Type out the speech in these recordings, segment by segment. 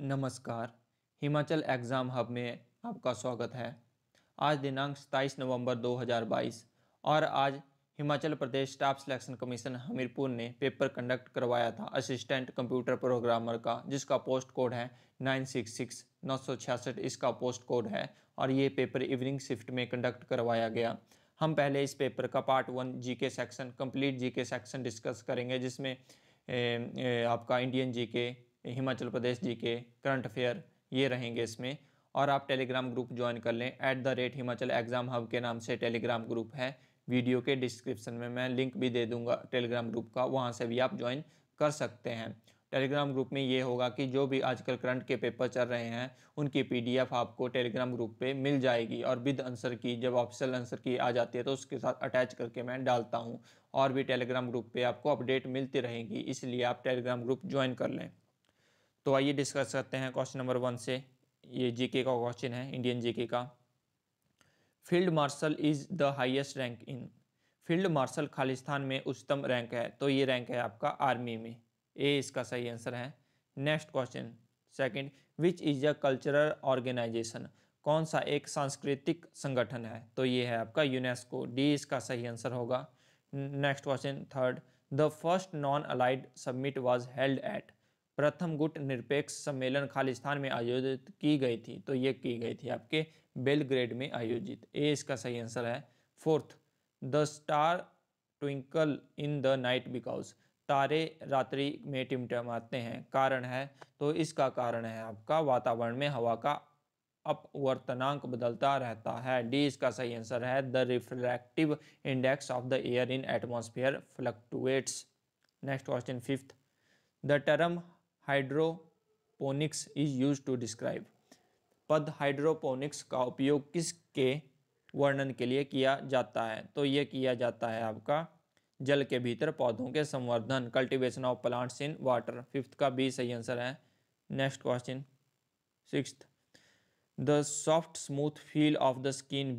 नमस्कार Himachal exam hub में आपका स्वागत है आज दिनांक 27 नवंबर 2022 और आज Himachal Pradesh staff selection commission Hamirpur ने पेपर कंडक्ट करवाया था असिस्टेंट कंप्यूटर प्रोग्रामर का जिसका पोस्ट कोड है नाइन सिक्स सिक्स नौ सौ छियासठ इसका पोस्ट कोड है और ये पेपर इवनिंग शिफ्ट में कंडक्ट करवाया गया हम पहले इस पेपर का part one GK section complete GK section discuss करेंगे जिसमें ए, ए, आपका Indian GK Himachal Pradesh G K current affair ये रहेंगे इसमें और आप टेलीग्राम ग्रुप ज्वाइन कर लें at the rate Himachal exam hub के नाम से टेलीग्राम ग्रुप है वीडियो के डिस्क्रिप्शन में मैं लिंक भी दे दूंगा टेलीग्राम ग्रुप का वहाँ से भी आप ज्वाइन कर सकते हैं टेलीग्राम ग्रुप में ये होगा कि जो भी आजकल करंट के पेपर चल रहे हैं उनकी पीडीएफ आपको टेलीग्राम ग्रुप पे मिल जाएगी और विद आंसर की जब ऑफिशियल आंसर की आ जाती है तो उसके साथ अटैच करके मैं डालता हूँ और भी टेलीग्राम ग्रुप पे आपको अपडेट मिलती रहेगी इसलिए आप टेलीग्राम ग्रुप ज्वाइन कर लें तो आइए डिस्कस करते हैं क्वेश्चन नंबर वन से ये जीके का क्वेश्चन है इंडियन जीके का field marshal is the highest rank in field marshal खालिस्तान में उच्चतम रैंक है तो ये रैंक है आपका आर्मी में ए इसका सही आंसर है next question second which is a cultural organisation कौन सा एक सांस्कृतिक संगठन है तो ये है आपका यूनेस्को डी इसका सही आंसर होगा next question third the first non aligned summit was held at प्रथम गुट निरपेक्ष सम्मेलन खालिस्तान में आयोजित की गई थी तो ये की गई थी आपके बेलग्रेड में आयोजित ए इसका सही आंसर है fourth the star twinkle in the night because तारे रात्रि में टिमटमाते हैं कारण है तो इसका कारण है आपका वातावरण में हवा का अपवर्तनांक बदलता रहता है डी इसका सही आंसर है the reflective index of the air in atmosphere fluctuates next question fifth the term hydroponics is use to describe पद हाइड्रोपोनिक्स का उपयोग किसके वर्णन के लिए किया जाता है तो ये किया जाता है आपका जल के भीतर पौधों के संवर्धन cultivation of plants in water fifth का बी सही आंसर है next question six the soft smooth feel of the skin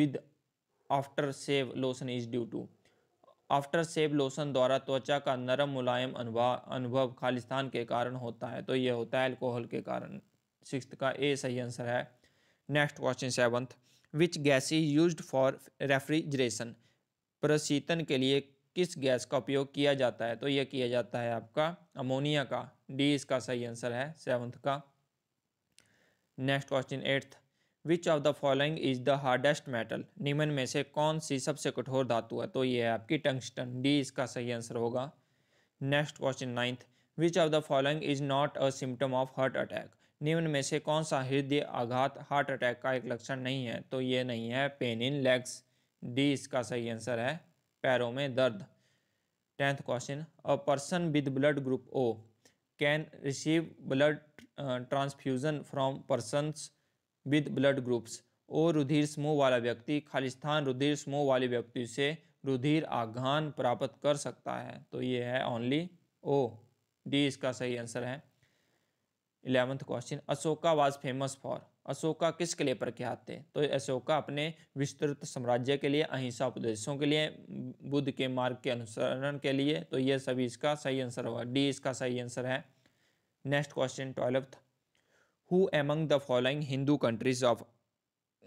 with after shave lotion is due to after shave lotion द्वारा त्वचा का नरम मुलायम अनुभव खालिस्तान के कारण होता है तो ये होता है अल्कोहल के कारण सिक्स का ए सही आंसर है next question seventh which gas is use for refrigeration प्रशीतन के लिए किस गैस का उपयोग किया जाता है तो यह किया जाता है आपका अमोनिया का डी इसका सही आंसर है सेवन्थ का next question eighth which of the following is the hardest metal निम्न में से कौन सी सबसे कठोर धातु है तो ये है आपकी टंगस्टन डी इसका सही आंसर होगा next question ninth which of the following is not a symptom of heart attack निम्न में से कौन सा हृदय आघात हार्ट अटैक का एक लक्षण नहीं है तो ये नहीं है पेन इन लेग्स डी इसका सही आंसर है पैरों में दर्द tenth question a person with blood group O can receive blood transfusion from persons with blood groups और रुधिर समूह वाला व्यक्ति खालिस्तान रुधिर समूह वाले व्यक्ति से रुधिर आघान प्राप्त कर सकता है तो ये है ओनली ओ डी इसका सही आंसर है eleventh question Ashoka was famous for Ashoka किसके लिए प्रख्यात थे तो अशोका अपने विस्तृत साम्राज्य के लिए अहिंसा उपदेशों के लिए बुद्ध के मार्ग के अनुसरण के लिए तो ये सभी इसका सही आंसर होगा डी इसका सही आंसर है next question twelfth who among the following Hindu countries of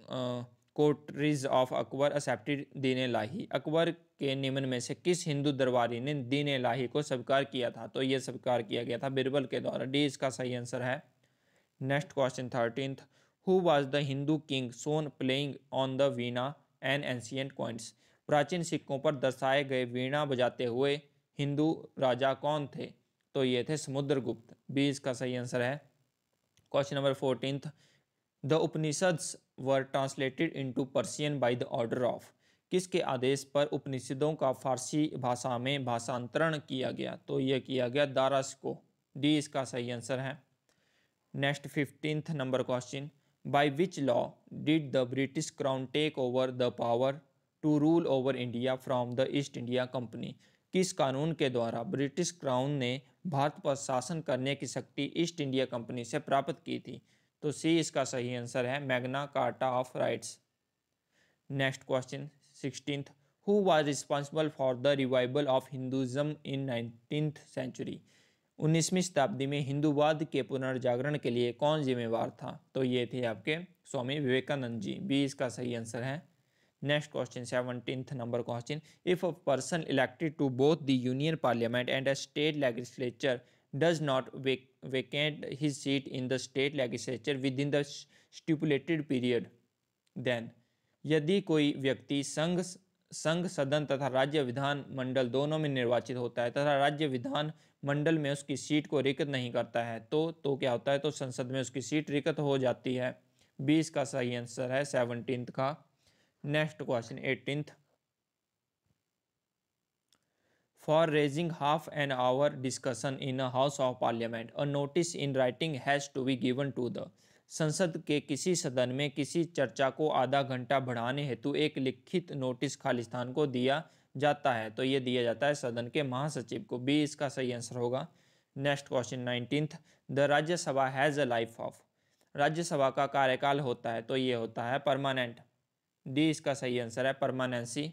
courtiers courtiers of Akbar accepted Din Ilahi Akbar के निम्न में से किस हिंदू दरबारी ने दीन लाही को स्वीकार किया था तो यह स्वीकार किया गया था बिरबल के द्वारा डी इसका सही आंसर है next question thirteen who was the Hindu king shown playing on the veena in ancient coins प्राचीन सिक्कों पर दर्शाए गए वीणा बजाते हुए हिंदू राजा कौन थे तो ये थे समुद्रगुप्त बी इसका सही आंसर है Question number 14th. The Upanishads were translated into Persian by the order of किसके आदेश पर उपनिषदों का फारसी भाषा में भाषांतरण किया गया तो यह किया गया दारस को डी इसका सही आंसर है next fifteenth number question by which law did the British crown take over the power to rule over India from the East India company किस कानून के द्वारा ब्रिटिश क्राउन ने भारत पर शासन करने की शक्ति ईस्ट इंडिया कंपनी से प्राप्त की थी तो सी इसका सही आंसर है Magna Carta of rights next question sixteen who was responsible for the revival of Hinduism in nineteen century उन्नीसवीं शताब्दी में हिंदूवाद के पुनर्जागरण के लिए कौन जिम्मेवार था तो ये थे आपके स्वामी विवेकानंद जी बी इसका सही आंसर है next question seventeenth number question if a person elected to both the union parliament and a state legislature does not vacant his seat in the state legislature within the stipulated period then यदि कोई व्यक्ति संघ संघ सदन तथा राज्य विधान मंडल दोनों में निर्वाचित होता है तथा राज्य विधान मंडल में उसकी सीट को रिक्त नहीं करता है तो तो क्या होता है तो संसद में उसकी सीट रिक्त हो जाती है बीस का सही आंसर है सेवनटीन का next question eighteenth for raising half an hour discussion in a house of parliament a notice in writing has to be given to the संसद के किसी सदन में किसी चर्चा को आधा घंटा बढ़ाने हेतु एक लिखित नोटिस खालिस्तान को दिया जाता है तो ये दिया जाता है सदन के महासचिव को बी इसका सही आंसर होगा next question nineteenth the Rajya Sabha has a life of Rajya Sabha का कार्यकाल होता है तो ये होता है परमानेंट डी इसका सही आंसर है permanency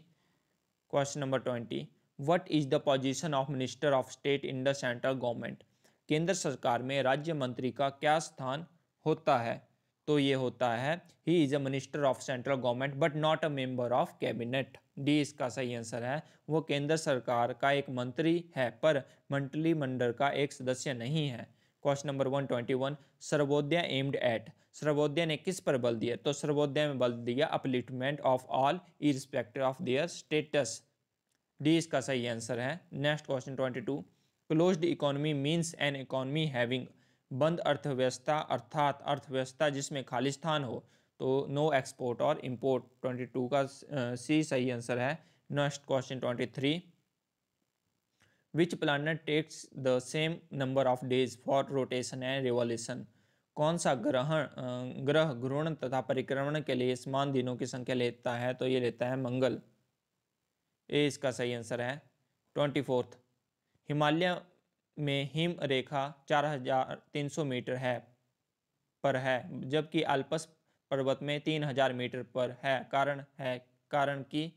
question number twenty what is the position of minister of state in the central government केंद्र सरकार में राज्य मंत्री का क्या स्थान होता है तो ये होता है he is a minister of central government but not a member of cabinet D इसका सही आंसर है वो केंद्र सरकार का एक मंत्री है पर मंत्रिमंडल का एक सदस्य नहीं है question number 121 Sarvodaya aimed at Sarvodaya ने किस पर बल दिया तो सर्वोदय में बल दिया upliftment of all irrespective of their status D इसका सही आंसर है next question 22 closed economy means an economy having बंद अर्थव्यवस्था अर्थात अर्थव्यवस्था जिसमें खाली हो तो नो एक्सपोर्ट और इम्पोर्ट 22 का सी सही आंसर है next question 23 which planet takes the same number of days for rotation and revolution कौन सा ग्रहण ग्रह घूर्ण तथा परिक्रमण के लिए समान दिनों की संख्या लेता है तो ये लेता है मंगल ये इसका सही आंसर है ट्वेंटी फोर्थ हिमालय में हिम रेखा चार हजार तीन सौ मीटर है पर है जबकि अल्पस पर्वत में तीन हजार मीटर पर है कारण है कारण की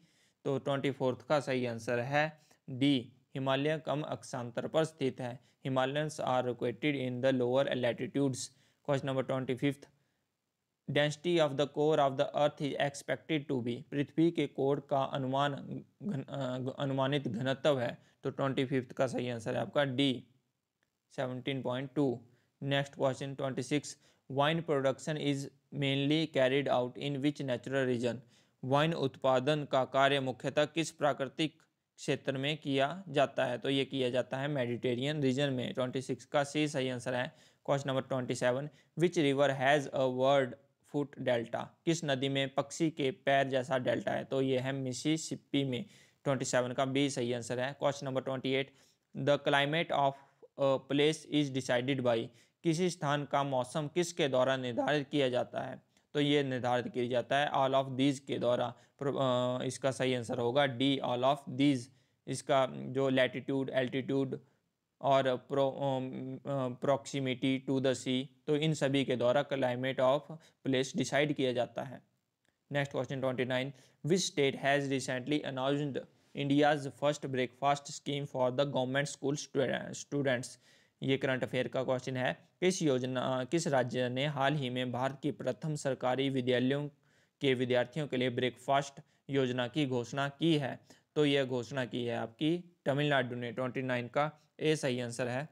तो ट्वेंटी फोर्थ का सही आंसर है डी हिमालय कम अक्षांतर पर स्थित है Himalayans are located in the lower latitudes question number twenty fifth density of the core of the earth is expected to be पृथ्वी के कोर का अनुमान घन, अनुमानित घनत्व है तो ट्वेंटी फिफ्थ का सही आंसर है आपका D seventeen point two next question twenty six wine production is mainly carried out in which natural region wine उत्पादन का कार्य मुख्यतः किस प्राकृतिक क्षेत्र में किया जाता है तो ये किया जाता है मेडिटेरियन रीजन में ट्वेंटी सिक्स का सी सही आंसर है question number twenty seven which river has a bird foot delta किस नदी में पक्षी के पैर जैसा डेल्टा है तो ये है मिसिसिपी में ट्वेंटी सेवन का बी सही आंसर है question number twenty eight the climate of place is decided by किसी स्थान का मौसम किसके द्वारा निर्धारित किया जाता है तो ये निर्धारित किया जाता है ऑल ऑफ दीज के द्वारा इसका सही आंसर होगा डी ऑल ऑफ दीज इसका जो लैटिट्यूड एल्टीट्यूड और pro proximity to the sea तो इन सभी के द्वारा क्लाइमेट ऑफ प्लेस डिसाइड किया जाता है next question twenty nine which state has recently announced India's first breakfast scheme for the government school students ये करंट अफेयर का क्वेश्चन है किस योजना किस राज्य ने हाल ही में भारत की प्रथम सरकारी विद्यालयों के विद्यार्थियों के लिए ब्रेकफास्ट योजना की घोषणा की है तो यह घोषणा की है आपकी तमिलनाडु ने ट्वेंटी नाइन का ए सही आंसर है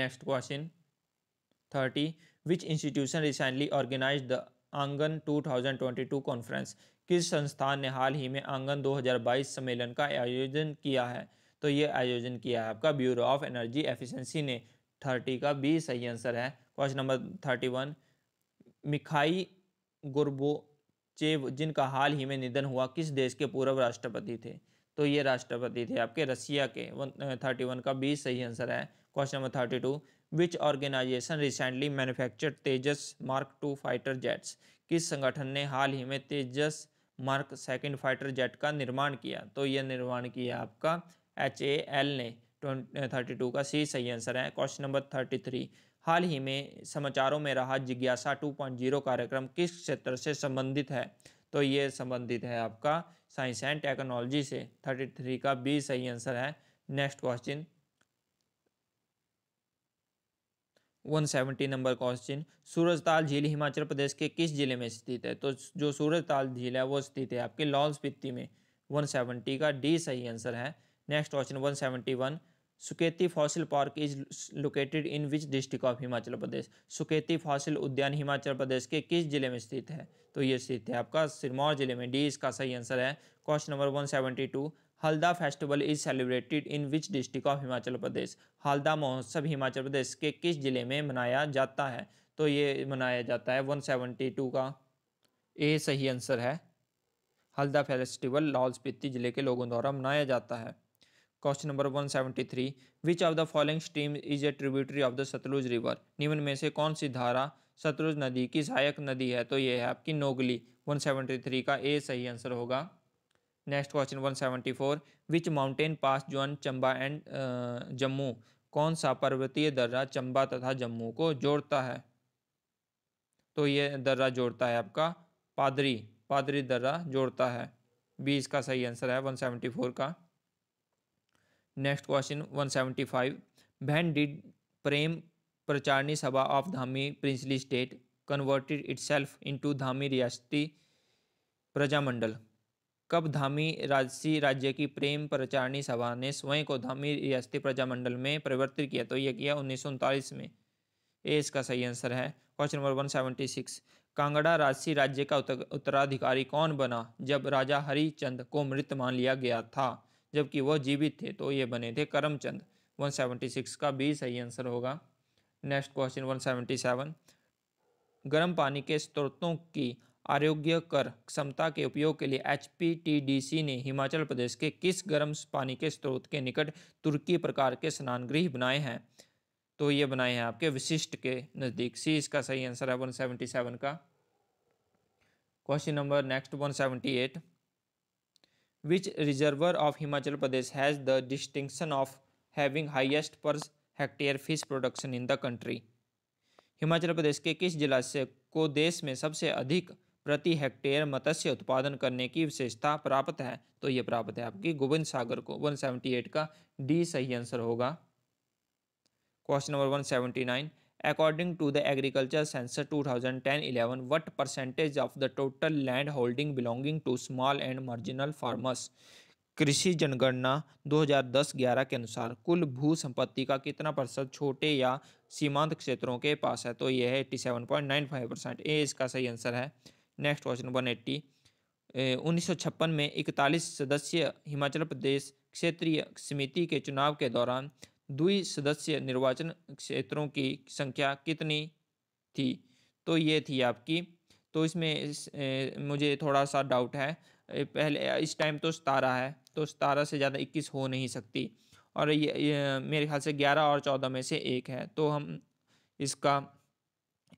next question thirty which institution recently organize the Aangan 2022 conference किस संस्थान ने हाल ही में आंगन 2022 सम्मेलन का आयोजन किया है तो ये आयोजन किया है आपका ब्यूरो ऑफ एनर्जी एफिशिएंसी ने थर्टी का बी सही आंसर है question number thirty one Mikhail Gorbachev जिनका हाल ही में निधन हुआ किस देश के पूर्व राष्ट्रपति थे तो ये राष्ट्रपति थे आपके रसिया के थर्टी वन uh, का बी सही आंसर है question number thirty two which organization recently manufacture Tejas mark two fighter jets किस संगठन ने हाल ही में Tejas mark second fighter jet का निर्माण किया तो यह निर्माण किया आपका एच ए एल ने थर्टी टू का सी सही आंसर है क्वेश्चन नंबर थर्टी थ्री हाल ही में समाचारों में रहा जिज्ञासा टू पॉइंट जीरो कार्यक्रम किस क्षेत्र से संबंधित है तो ये संबंधित है आपका साइंस एंड टेक्नोलॉजी से थर्टी थ्री का बी सही आंसर है next question one seventy number question Surajtal झील हिमाचल प्रदेश के किस जिले में स्थित है तो जो सूरजताल झील है वो स्थित है आपके लाहौल स्पीति में वन सेवेंटी का डी सही आंसर है next question one seventy one Suketi fossil park is located in which district of Himachal Pradesh Suketi fossil उद्यान हिमाचल प्रदेश के किस जिले में स्थित है तो ये स्थित है आपका सिरमौर जिले में डी इसका सही आंसर है question number one seventy two Halda festival is celebrated in which district of Himachal Pradesh Halda महोत्सव हिमाचल प्रदेश के किस जिले में मनाया जाता है तो ये मनाया जाता है वन सेवेंटी टू का ए सही आंसर है हल्दा फेस्टिवल लाहौल स्पीति जिले के लोगों द्वारा मनाया जाता है question number 173 which of the following stream is a tributary of the Sutlej river निम्न में से कौन सी धारा सतलुज नदी की सहायक नदी है तो ये है आपकी नोगली 173 का ए सही आंसर होगा next question 174 which mountain pass join Chamba and Jammu कौन सा पर्वतीय दर्रा चंबा तथा जम्मू को जोड़ता है तो ये दर्रा जोड़ता है आपका पादरी पादरी दर्रा जोड़ता है बी इसका सही आंसर है फोर का next question 175 when did Prem Pracharini Sabha of Dhami princely state converted into Dhami Riyasati Prajamandal कब धामी राजसी राज्य की प्रेम प्रचारणी सभा ने स्वयं को धामी रियासती प्रजामंडल में परिवर्तित किया तो यह किया उन्नीस में ए इसका सही आंसर है क्वेश्चन नंबर 176 कांगड़ा राजसी राज्य का उत्तराधिकारी कौन बना जब राजा हरिचंद को मृत मान लिया गया था जबकि वह जीवित थे तो ये बने थे करमचंद 176 का बी सही आंसर होगा नेक्स्ट क्वेश्चन 177 गर्म पानी के स्रोतों की आरोग्य कर क्षमता के उपयोग के लिए एच ने हिमाचल प्रदेश के किस गर्म पानी के स्रोत के निकट तुर्की प्रकार के स्नानगृह बनाए हैं तो ये बनाए हैं आपके विशिष्ट के नज़दीक सी इसका सही आंसर है 177 का question number next 178 which reservoir of Himachal Pradesh has the distinction of having highest per hectare fish production in the country? Himachal Pradesh के किस जलाशय को देश में सबसे अधिक प्रति हेक्टेयर मत्स्य उत्पादन करने की विशेषता प्राप्त है तो ये प्राप्त है आपकी गोविंद सागर को 178 का डी सही आंसर होगा question number 179 according to the agriculture census 2010-11 what percentage of the total land holding belonging to small and marginal farmers कृषि जनगणना 2010-11 के अनुसार कुल भू संपत्ति का कितना प्रतिशत छोटे या सीमांत क्षेत्रों के पास है तो यह है eighty seven point nine five percent A इसका सही आंसर है नेक्स्ट क्वेश्चन वन एट्टी उन्नीस में इकतालीस सदस्य हिमाचल प्रदेश क्षेत्रीय समिति के चुनाव के दौरान द्वि सदस्य निर्वाचन क्षेत्रों की संख्या कितनी थी तो ये थी आपकी तो इसमें इस, ए, मुझे थोड़ा सा डाउट है पहले इस टाइम तो सतारह है तो सतारह से ज़्यादा इक्कीस हो नहीं सकती और ये, ये मेरे ख्याल से ग्यारह और चौदह में से एक है तो हम इसका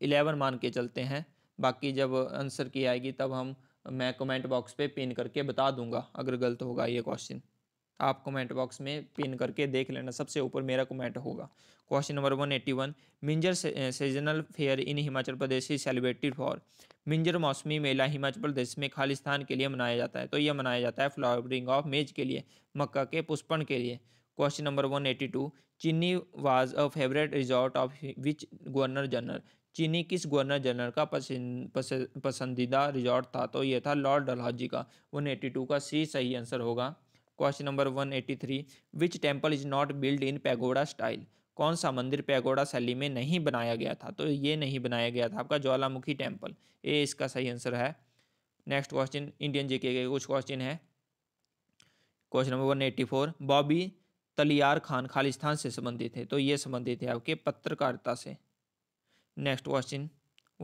इलेवन मान के चलते हैं बाकी जब आंसर की आएगी तब हम मैं कमेंट बॉक्स पे पिन करके बता दूंगा अगर गलत होगा ये क्वेश्चन आप कमेंट बॉक्स में पिन करके देख लेना सबसे ऊपर मेरा कमेंट होगा question number one eighty one Minjar seasonal fair in Himachal Pradesh is celebrated for Minjar मौसमी मेला हिमाचल प्रदेश में खालिस्तान के लिए मनाया जाता है तो यह मनाया जाता है फ्लावरिंग ऑफ मेज के लिए मक्का के पुष्पण के लिए question number one eighty two Chini was a favourite resort of which governor general Chini किस गवर्नर जनरल का पसंदीदा रिजॉर्ट था तो यह था लॉर्ड डलहौजी का वन एटी टू का सी सही आंसर होगा question number 183 which temple is not build in pagoda style कौन सा मंदिर पैगोडा शैली में नहीं बनाया गया था तो ये नहीं बनाया गया था आपका ज्वालामुखी टेम्पल ये इसका सही आंसर है नेक्स्ट क्वेश्चन इंडियन जीके के कुछ क्वेश्चन है question number one eighty four Bobby Talyarkhan Khalistan से संबंधित है तो ये संबंधित थे आपके पत्रकारिता से next question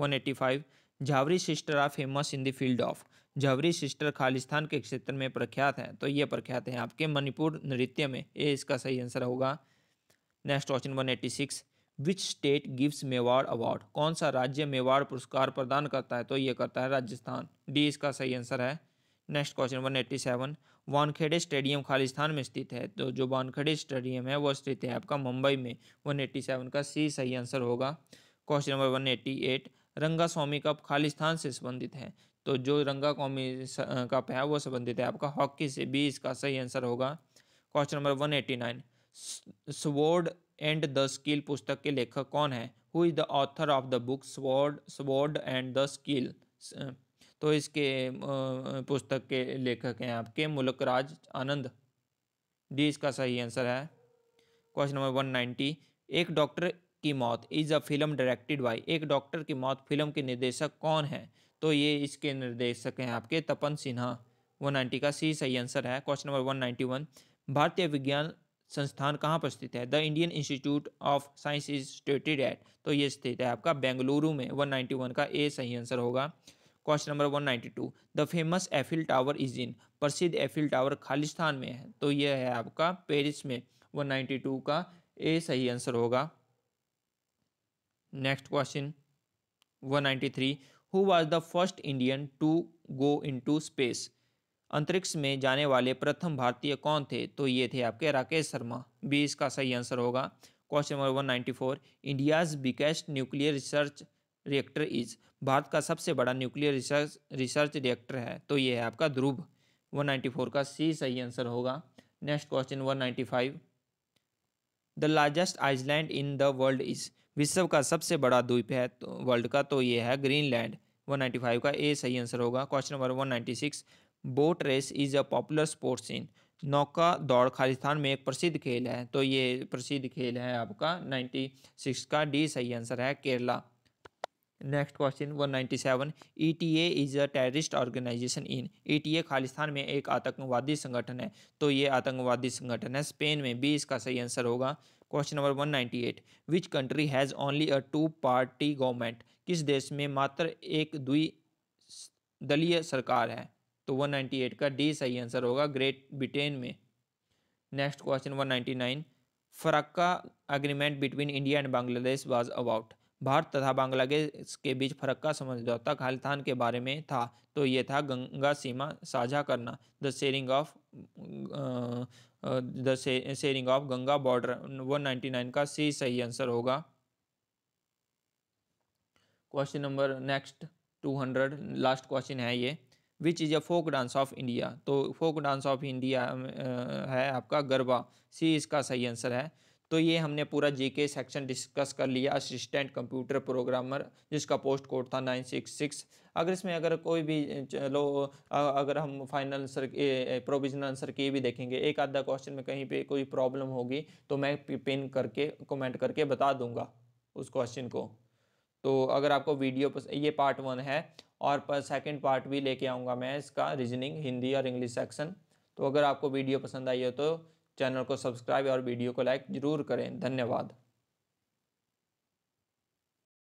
one eighty five Jhaveri sister are famous in the field of Jhaveri sister Khalistan के क्षेत्र में प्रख्यात है तो ये प्रख्यात है आपके मणिपुर नृत्य में ये इसका सही आंसर होगा next question one eighty six which state gives Mewar award कौन सा राज्य मेवाड़ पुरस्कार प्रदान करता है तो ये करता है राजस्थान डी इसका सही आंसर है next question one eighty seven Wankhede stadium Khalistan में स्थित है तो जो वानखेड़े स्टेडियम है वो स्थित है आपका मुंबई में वन एट्टी सेवन का सी सही आंसर होगा question number one eighty eight Rangaswami cup Khalistan से संबंधित है तो जो रंगा कौमी कप है वो संबंधित है आपका हॉकी से भी इसका सही आंसर होगा question number one eighty nine sword and the skill पुस्तक के लेखक कौन है who is the author of the book sword sword and the skill तो इसके पुस्तक के लेखक हैं आपके राज आनंद डी इसका सही आंसर है question number one ninety Ek Doctor Ki Maut is a film directed by Ek Doctor Ki Maut film के निर्देशक कौन है तो ये इसके निर्देशक हैं आपके तपन सिन्हा वन नाइन्टी का सी सही आंसर है question number one ninety one भारतीय विज्ञान संस्थान कहाँ पर स्थित है the Indian institute of science is stated at तो ये स्थित है आपका बेंगलुरु में वन नाइन्टी वन का ए सही आंसर होगा question number one ninety two the famous Eiffel tower is in प्रसिद्ध एफिल टावर खालिस्तान में है तो यह है आपका पेरिस में वन नाइन्टी टू का ए सही आंसर होगा next question 193 who was the first Indian to go into space अंतरिक्ष में जाने वाले प्रथम भारतीय कौन थे तो ये थे आपके राकेश शर्मा बी इसका सही आंसर होगा question number one ninety four India's biggest nuclear research reactor is भारत का सबसे बड़ा न्यूक्लियर रिसर्च रिसर्च रिएक्टर है तो ये है आपका ध्रुव वन नाइन्टी फोर का सी सही आंसर होगा next question one ninety five the largest island in the world is विश्व का सबसे बड़ा द्वीप है तो वर्ल्ड का तो ये है ग्रीनलैंड 195 का ए सही आंसर होगा question number 196 boat race is a popular sports in नौका दौड़ खालिस्तान में एक प्रसिद्ध खेल है तो ये प्रसिद्ध खेल है आपका 96 का डी सही आंसर है Kerala next question 197 ETA is a terrorist organization in A e Khalistan में एक आतंकवादी संगठन है तो ये आतंकवादी संगठन है स्पेन में बी इसका सही आंसर होगा question number 198 which country has only a two party government किस देश में मात्र एक द्वि दलीय सरकार है तो 198 का डी सही आंसर होगा ग्रेट ब्रिटेन में next question 199 Farakka agreement between India and Bangladesh was about भारत तथा बांग्लादेश के बीच फरक्का समझौता खालिस्तान के बारे में था तो ये था गंगा सीमा साझा करना the sharing of the sharing of Ganga border nine का सी सही आंसर होगा question number next two hundred last question है ये विच इज़ तो a folk dance of India तो फोक डांस ऑफ इंडिया है आपका गरबा सी इसका सही आंसर है तो ये हमने पूरा जीके सेक्शन डिस्कस कर लिया असिस्टेंट कंप्यूटर प्रोग्रामर जिसका पोस्ट कोड था नाइन सिक्स सिक्स अगर इसमें अगर कोई भी चलो अगर हम फाइनल आंसर प्रोविजनल आंसर की भी देखेंगे एक आधा क्वेश्चन में कहीं पे कोई प्रॉब्लम होगी तो मैं पिन करके कमेंट करके बता दूंगा उस क्वेश्चन को तो अगर आपको वीडियो पस, ये पार्ट वन है और सेकेंड पार्ट भी लेके आऊँगा मैं इसका रीजनिंग हिंदी और इंग्लिश सेक्शन तो अगर आपको वीडियो पसंद आई हो तो चैनल को सब्सक्राइब और वीडियो को लाइक ज़रूर करें धन्यवाद